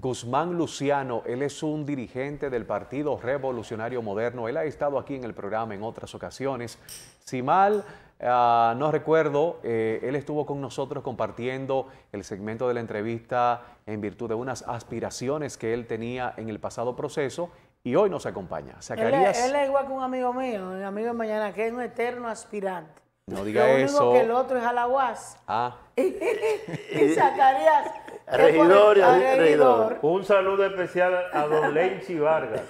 Guzmán Luciano, él es un dirigente del Partido Revolucionario Moderno. Él ha estado aquí en el programa en otras ocasiones. Si mal ah, no recuerdo, eh, él estuvo con nosotros compartiendo el segmento de la entrevista en virtud de unas aspiraciones que él tenía en el pasado proceso y hoy nos acompaña. Él, él, es igual que un amigo mío, un amigo de mañana, que es un eterno aspirante. No diga Lo eso. que el otro es Alaguas. Ah. y Zacarías. Regidor, regidor. regidor. Un saludo especial a don Lenchi Vargas.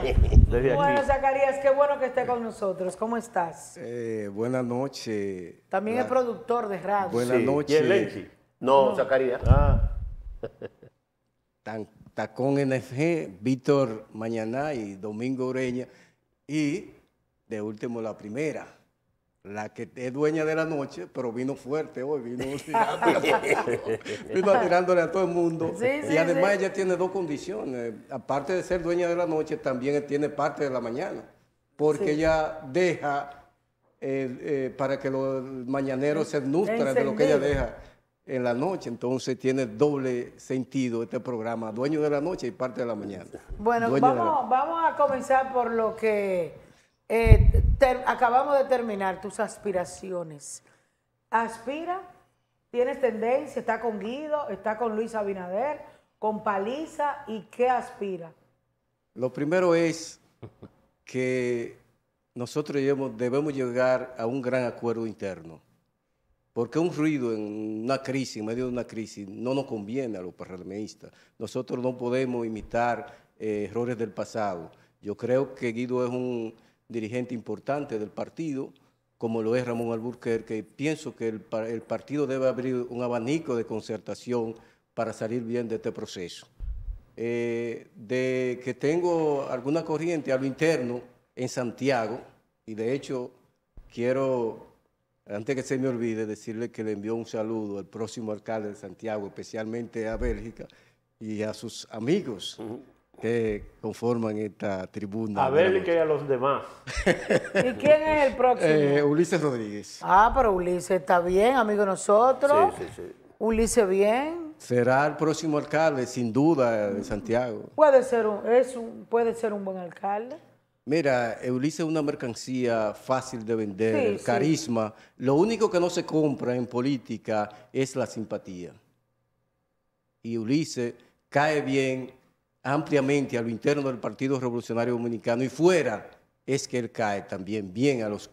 bueno, Zacarías, qué bueno que esté con nosotros. ¿Cómo estás? Eh, buenas noches. También es productor de radio. Buenas noches. ¿Y el Lenchi? No, Zacarías. Ah. Tan, tacón NFG, Víctor Mañana y Domingo Ureña. Y de último, la primera la que es dueña de la noche, pero vino fuerte hoy, vino, tirándole a todo el mundo. y además ella tiene dos condiciones. Aparte de ser dueña de la noche, también tiene parte de la mañana, porque ella deja eh, eh, para que los mañaneros se nutran de lo que ella deja en la noche, entonces tiene doble sentido este programa, dueño de la noche y parte de la mañana. Bueno, vamos, vamos a comenzar por lo que eh, acabamos de terminar tus aspiraciones. Aspira, tienes tendencia, está con Guido, está con Luis Abinader, con Paliza, ¿y qué aspira? Lo primero es que nosotros debemos llegar a un gran acuerdo interno, porque un ruido en una crisis, en medio de una crisis, no nos conviene a los parlamentistas. Nosotros no podemos imitar eh, errores del pasado. Yo creo que Guido es un dirigente importante del partido, como lo es Ramón Alburquerque, pienso que el, el partido debe abrir un abanico de concertación para salir bien de este proceso. Eh, de que tengo alguna corriente a lo interno en Santiago, y de hecho quiero, antes que se me olvide, decirle que le envió un saludo al próximo alcalde de Santiago, especialmente a Bélgica y a sus amigos que conforman esta tribuna. A Bélica y a los demás. ¿Y quién es el próximo? Eh, Ulises Rodríguez. Ah, pero Ulises está bien, amigo de nosotros. Sí, sí, sí. Ulises bien. Será el próximo alcalde, sin duda, de Santiago. Puede ser un, un, puede ser un buen alcalde. Mira, Ulises es una mercancía fácil de vender, el carisma. Lo único que no se compra en política es la simpatía. Y Ulises cae bien ampliamente a lo interno del Partido Revolucionario Dominicano y fuera es que él cae también bien a los,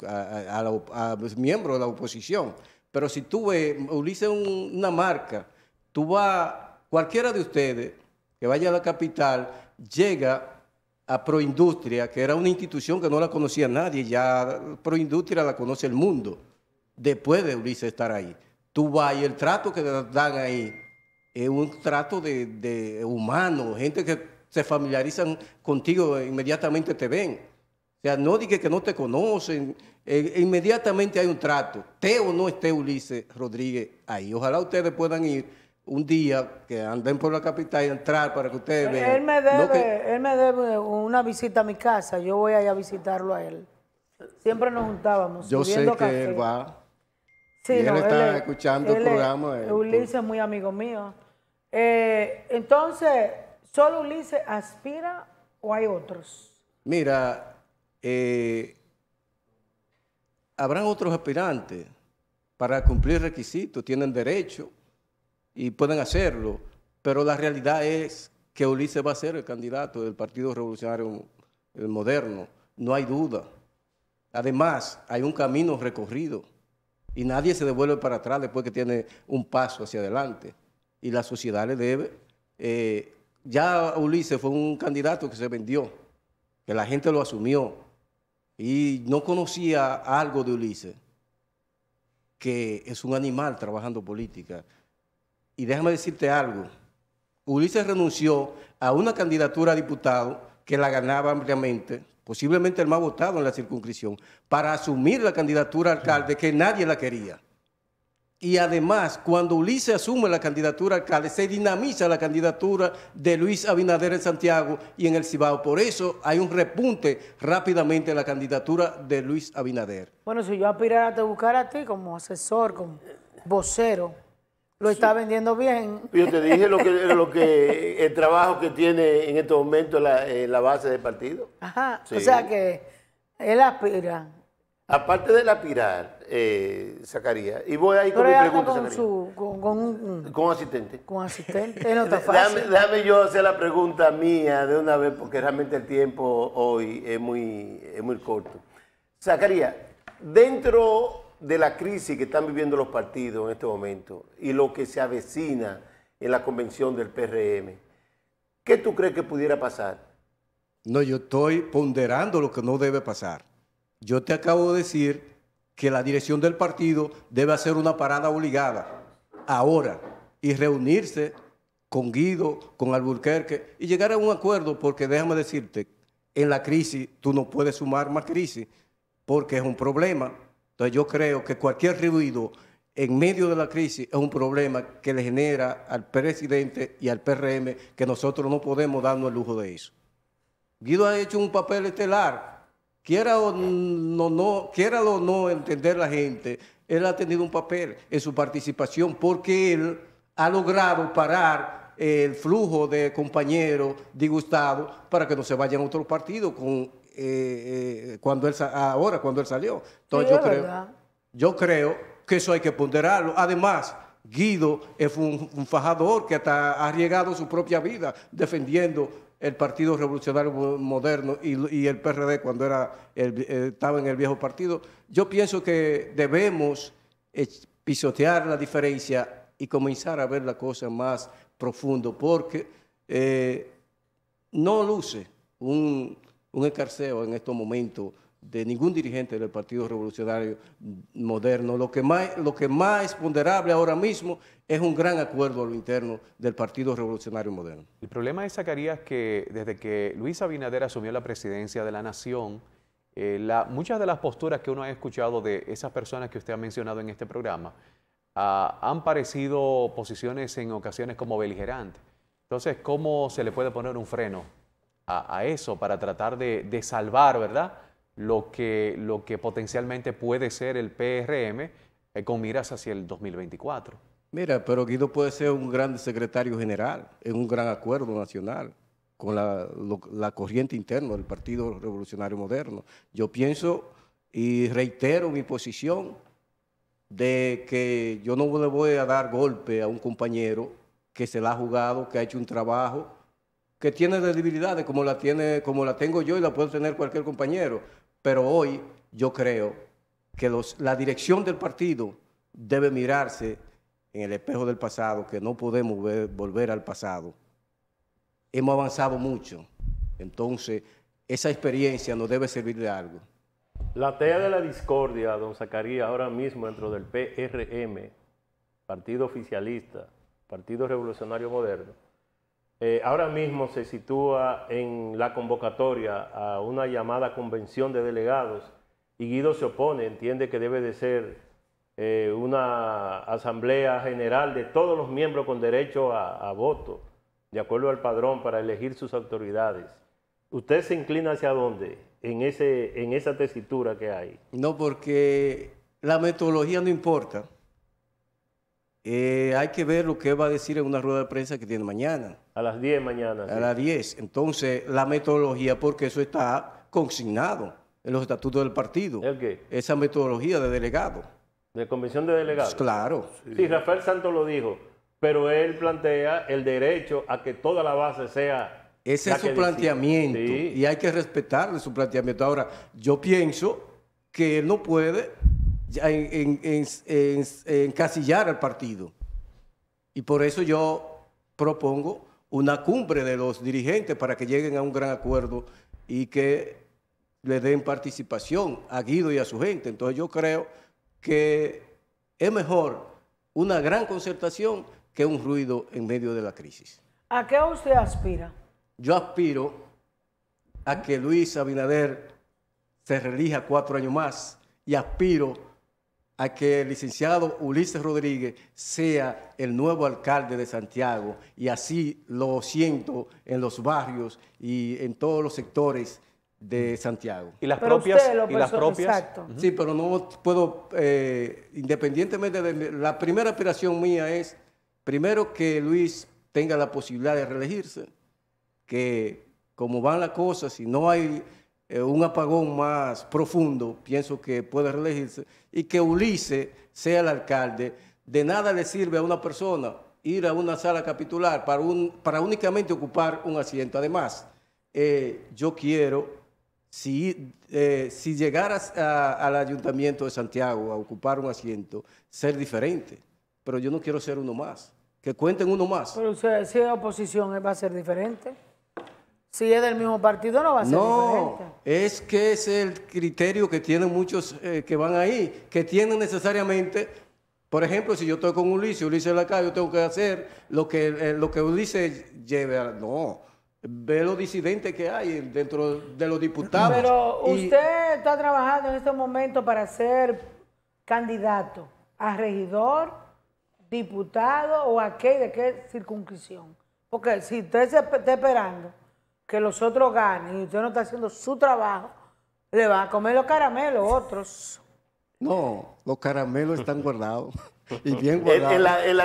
miembros de la oposición. Pero si tú ves, Ulises es una marca, tú vas, cualquiera de ustedes que vaya a la capital, llega a Proindustria, que era una institución que no la conocía nadie, ya Proindustria la conoce el mundo, después de Ulises estar ahí. Tú vas y el trato que dan ahí es un trato de, humano, gente que se familiarizan contigo, e inmediatamente te ven. O sea, no diga que no te conocen, e, e inmediatamente hay un trato. Te o no esté Ulises Rodríguez ahí. Ojalá ustedes puedan ir un día que anden por la capital y entrar para que ustedes vean. Él me debe, él me una visita a mi casa, yo voy a ir a visitarlo a él. Siempre nos juntábamos. Yo sé que él va. Sí, y él está escuchando el programa. Eh, Ulises es muy amigo mío. Eh, entonces, ¿solo Ulises aspira o hay otros? Mira, eh, habrán otros aspirantes para cumplir requisitos, tienen derecho y pueden hacerlo, pero la realidad es que Ulises va a ser el candidato del Partido Revolucionario Moderno, no hay duda. Además, hay un camino recorrido y nadie se devuelve para atrás después que tiene un paso hacia adelante y la sociedad le debe. Eh, ya Ulises fue un candidato que se vendió, que la gente lo asumió y no conocía algo de Ulises, que es un animal trabajando política. Y déjame decirte algo, Ulises renunció a una candidatura a diputado que la ganaba ampliamente, posiblemente el más votado en la circunscripción, para asumir la candidatura a alcalde que nadie la quería. Y además, cuando Ulises asume la candidatura alcalde, se dinamiza la candidatura de Luis Abinader en Santiago y en el Cibao. Por eso hay un repunte rápidamente la candidatura de Luis Abinader. Bueno, si yo aspirara a te buscar a ti como asesor, como vocero, lo está vendiendo bien. Yo te dije lo que, el trabajo que tiene en estos momentos eh, la, base del partido. Ajá, o sea que él aspira. Aparte de aspirar, Zacarías. Eh, y voy ahí con mi pregunta, con, con, asistente. Con asistente, Déjame, yo hacer la pregunta mía de una vez, porque realmente el tiempo hoy es muy, es muy corto. Zacarías, dentro de la crisis que están viviendo los partidos en este momento y lo que se avecina en la convención del PRM, ¿qué tú crees que pudiera pasar? No, yo estoy ponderando lo que no debe pasar. Yo te acabo de decir que la dirección del partido debe hacer una parada obligada ahora y reunirse con Guido, con Alburquerque y llegar a un acuerdo, porque déjame decirte, en la crisis tú no puedes sumar más crisis porque es un problema. Entonces yo creo que cualquier ruido en medio de la crisis es un problema que le genera al presidente y al PRM que nosotros no podemos darnos el lujo de eso. Guido ha hecho un papel estelar Quiera o no, no entender la gente, él ha tenido un papel en su participación porque él ha logrado parar el flujo de compañeros disgustados para que no se vayan a otro partido eh, eh, cuando él, ahora cuando él salió. Entonces yo, creo, yo creo que eso hay que ponderarlo. Además, Guido es un fajador que hasta ha arriesgado su propia vida defendiendo el Partido Revolucionario Moderno y, el PRD cuando era eh, estaba en el viejo partido. Yo pienso que debemos pisotear la diferencia y comenzar a ver la cosa más profundo, porque eh, no luce un, un escarceo en estos momentos de ningún dirigente del Partido Revolucionario Moderno. Lo que, más, lo que más es ponderable ahora mismo es un gran acuerdo a lo interno del Partido Revolucionario Moderno. El problema es, Zacarías, que desde que Luis Abinader asumió la presidencia de la Nación, eh, muchas de las posturas que uno ha escuchado de esas personas que usted ha mencionado en este programa ah, han parecido posiciones en ocasiones como beligerantes. Entonces, ¿cómo se le puede poner un freno a, eso para tratar de salvar, verdad? lo que, lo que potencialmente puede ser el PRM eh, con miras hacia el 2024. Mira, pero Guido puede ser un gran secretario general en un gran acuerdo nacional con la, corriente interna del Partido Revolucionario Moderno. Yo pienso y reitero mi posición de que yo no le voy a dar golpe a un compañero que se la ha jugado, que ha hecho un trabajo, que tiene debilidades como la, tiene, como la tengo yo y la puede tener cualquier compañero. Pero hoy yo creo que la dirección del partido debe mirarse en el espejo del pasado, que no podemos volver al pasado. Hemos avanzado mucho. Entonces, esa experiencia nos debe servir de algo. La tea de la discordia, don Zacarías, ahora mismo dentro del PRM, Partido Oficialista, Partido Revolucionario Moderno, eh, ahora mismo se sitúa en la convocatoria a una llamada convención de delegados y Guido se opone, entiende que debe de ser eh, una asamblea general de todos los miembros con derecho a, a, voto, de acuerdo al padrón, para elegir sus autoridades. ¿Usted se inclina hacia dónde en, ese, en esa tesitura que hay? No, porque la metodología no importa. Eh, hay que ver lo que va a decir en una rueda de prensa que tiene mañana. A las 10 mañana. A las 10. Entonces, la metodología, porque eso está consignado en los estatutos del partido. ¿El qué? Esa metodología de delegado. De convención de delegados. Pues claro. Sí. Rafael Santos lo dijo, pero él plantea el derecho a que toda la base sea... Ese es su planteamiento y hay que respetarle su planteamiento. Ahora, yo pienso que él no puede en, encasillar al partido. Y por eso yo propongo una cumbre de los dirigentes para que lleguen a un gran acuerdo y que le den participación a Guido y a su gente. Entonces yo creo que es mejor una gran concertación que un ruido en medio de la crisis. ¿A qué usted aspira? Yo aspiro a que Luis Abinader se relija cuatro años más y aspiro a que el licenciado Ulises Rodríguez sea el nuevo alcalde de Santiago y así lo siento en los barrios y en todos los sectores de Santiago. Y las propias, las propias. Sí, pero no puedo, eh, independientemente de la primera aspiración mía es primero que Luis tenga la posibilidad de reelegirse, que como van las cosas, si no hay eh, un apagón más profundo, pienso que puede reelegirse, y que Ulises sea el alcalde. De nada le sirve a una persona ir a una sala capitular para, un, para únicamente ocupar un asiento. Además, eh, yo quiero, si, eh, si llegaras al ayuntamiento de Santiago a ocupar un asiento, ser diferente, pero yo no quiero ser uno más. Que cuenten uno más. Pero usted, si es oposición, va a ser diferente. Si es del mismo partido no va a ser no, es que es el criterio que tienen muchos eh, que van ahí, que tienen necesariamente, por ejemplo, si yo estoy con Ulises, Ulises la calle, yo tengo que hacer lo que, eh, lo que Ulises lleve. A, no, ve los disidentes que hay dentro de los diputados. Pero usted está trabajando en este momento para ser candidato a regidor, diputado o a qué, de qué circunscripción. Porque si usted se está esperando que los otros ganen y usted no está haciendo su trabajo, le van a comer los caramelos otros. No, los caramelos están guardados. Y bien guardados. En, la, en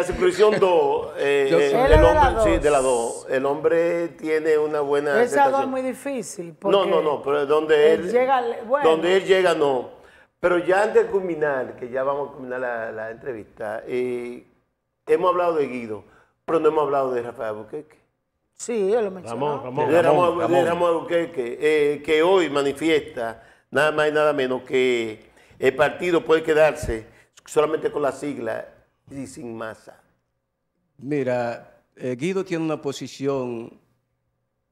2, eh, eh, el, hombre, de la el hombre tiene una buena. Esa 2 es muy difícil. No, no, no, pero donde él, llega, donde él llega, no. Pero ya antes de culminar, que ya vamos a culminar la, entrevista, eh, hemos hablado de Guido, pero no hemos hablado de Rafael Buqueque. Sí, él lo mencionó. Ramón, Ramón. Albuquerque, eh, que hoy manifiesta nada más y nada menos que el partido puede quedarse solamente con la sigla y sin masa. Mira, eh, Guido tiene una posición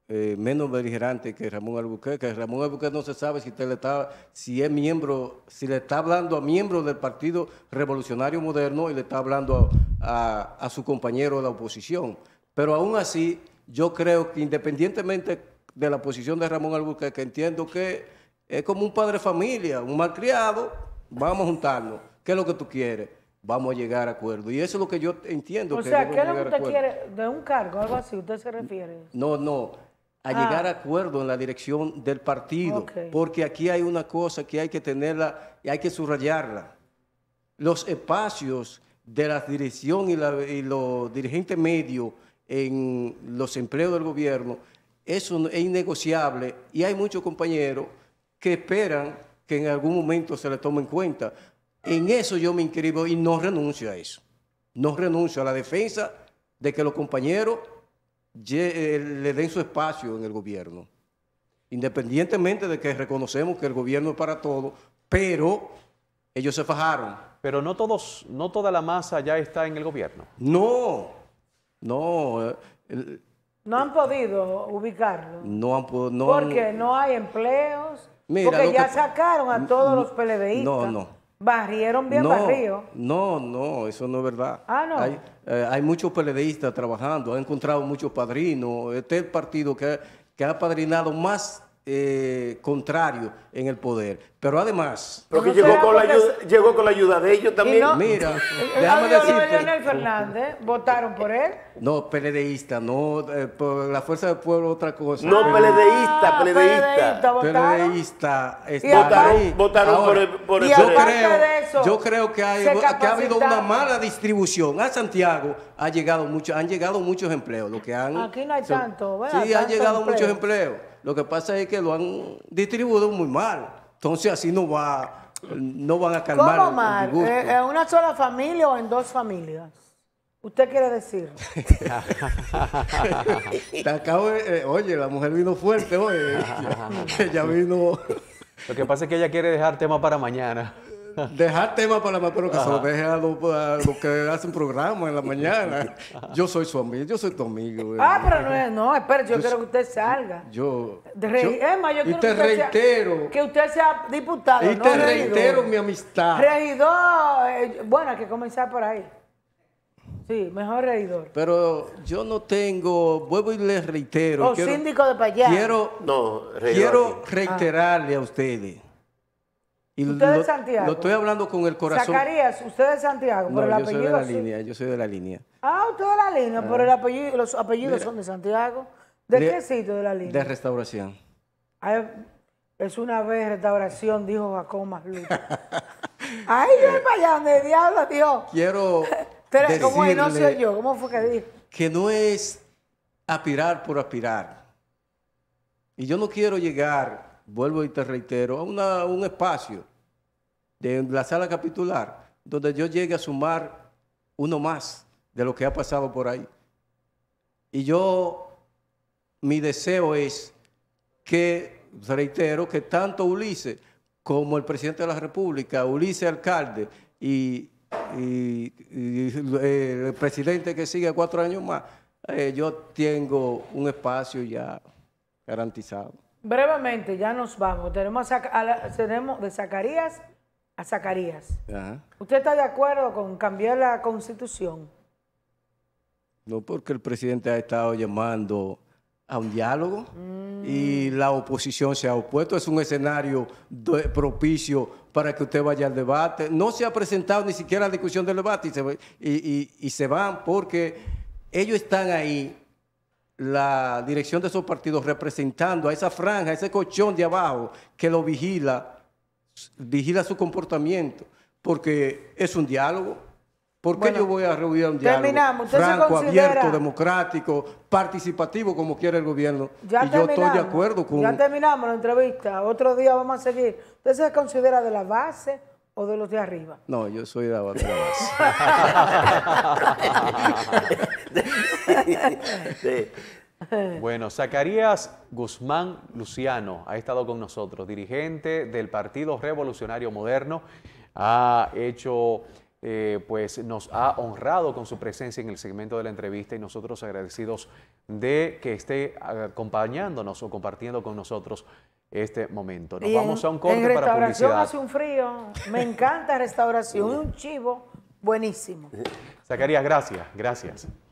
eh, menos beligerante que Ramón Albuquerque. Ramón Albuquerque no se sabe si, le está, si es miembro, si le está hablando a miembros del Partido Revolucionario Moderno y le está hablando a, a su compañero de la oposición. Pero aún así, yo creo que independientemente de la posición de Ramón Albuquerque, entiendo que es como un padre familia, un malcriado, vamos a juntarnos. ¿Qué es lo que tú quieres? Vamos a llegar a acuerdo. Y eso es lo que yo entiendo. O sea, ¿qué es lo que usted quiere de un cargo, algo así? ¿Usted se refiere? No, no. A ah. llegar a acuerdo en la dirección del partido. Porque aquí hay una cosa que hay que tenerla y hay que subrayarla. Los espacios de la dirección y, y los dirigentes medios en los empleos del gobierno, eso es innegociable y hay muchos compañeros que esperan que en algún momento se le tome en cuenta. En eso yo me inscribo y no renuncio a eso. No renuncio a la defensa de que los compañeros eh, le den su espacio en el gobierno. Independientemente de que reconocemos que el gobierno es para todos, pero ellos se fajaron. Pero no todos, no toda la masa ya está en el gobierno. No, no. Eh, no han podido ubicarlo. No han podido. No porque no hay empleos. porque ya sacaron a todos los PLDistas. No, no. Barrieron bien no, barrio. No, no, eso no es verdad. Ah, eh, hay, muchos PLDistas trabajando, ha encontrado muchos padrinos. Este partido que, que ha padrinado más eh, contrario en el poder. Pero además... porque llegó con, la ayuda, llegó con la ayuda de ellos también. Mira, eh, eh, déjame decirte... Fernández, ¿votaron por él? No, peledeísta no, eh, por la Fuerza del Pueblo otra cosa. No, ah, peledeísta PLDista. PLDista. votaron votaron por el... yo, creo, yo creo que, ha habido una mala distribución. A Santiago ha llegado mucho, han llegado muchos empleos. Lo que han, Aquí no hay tanto. sí, han llegado muchos empleos. Lo que pasa es que lo han distribuido muy mal. Entonces así no va, no van a calmar. ¿Cómo mal? Eh, ¿En una sola familia o en dos familias? ¿Usted quiere decir? acabo eh, oye, la mujer vino fuerte hoy. ella vino. Lo que pasa es que ella quiere dejar tema para mañana dejar tema para más, pero que se lo deje a los, lo que hacen programa en la mañana. Yo soy su amigo, yo soy tu amigo. Eh. Ah, pero no es, no, espera, yo, quiero que usted salga. Yo. y quiero te que usted reitero. Sea, que usted sea diputado. Y te reitero mi amistad. Regidor, eh, bueno, hay que comenzar por ahí. Sí, mejor regidor. Pero yo no tengo, vuelvo y le reitero. O síndico de payaso Quiero, no, quiero reiterarle a ustedes y lo, Santiago? Lo estoy hablando con el corazón. Zacarías, usted es Santiago, el apellido. soy de la línea, yo soy de la línea. Ah, usted de la línea, pero ah. los apellidos son de Santiago. ¿De, qué sitio de la línea? De restauración. es una vez restauración, dijo Jacob Luis. Ay, yo para allá donde diablo, Dios. Quiero. ¿cómo No soy yo, ¿cómo fue que dijo? Que no es aspirar por aspirar. Y yo no quiero llegar vuelvo y te reitero, a, una, a un espacio de la sala capitular, donde yo llegue a sumar uno más de lo que ha pasado por ahí. Y yo, mi deseo es que, reitero, que tanto Ulises como el presidente de la República, Ulises alcalde y, el presidente que sigue cuatro años más, eh, yo tengo un espacio ya garantizado. Brevemente, ya nos vamos. Tenemos tenemos de Zacarías a Zacarías. ¿Usted está de acuerdo con cambiar la constitución? No, porque el presidente ha estado llamando a un diálogo mm. y la oposición se ha opuesto. Es un escenario propicio para que usted vaya al debate. No se ha presentado ni siquiera la discusión del debate y se, se van porque ellos están ahí, la dirección de esos partidos, representando a esa franja, ese colchón de abajo que lo vigila vigila su comportamiento, porque es un diálogo. porque yo voy a reunir un diálogo franco, abierto, democrático, participativo, como quiera el gobierno? y yo estoy de acuerdo con... Ya terminamos la entrevista, otro día vamos a seguir. ¿Usted se considera de la base o de los de arriba? No, yo soy de la base. sí. Bueno, Zacarías Guzmán Luciano ha estado con nosotros, dirigente del Partido Revolucionario Moderno, ha hecho, eh, pues nos ha honrado con su presencia en el segmento de la entrevista y nosotros agradecidos de que esté ah, acompañándonos o compartiendo con nosotros este momento. Nos vamos a un corte en restauración hace un frío, me encanta restauración, un chivo buenísimo. Zacarías, gracias, gracias.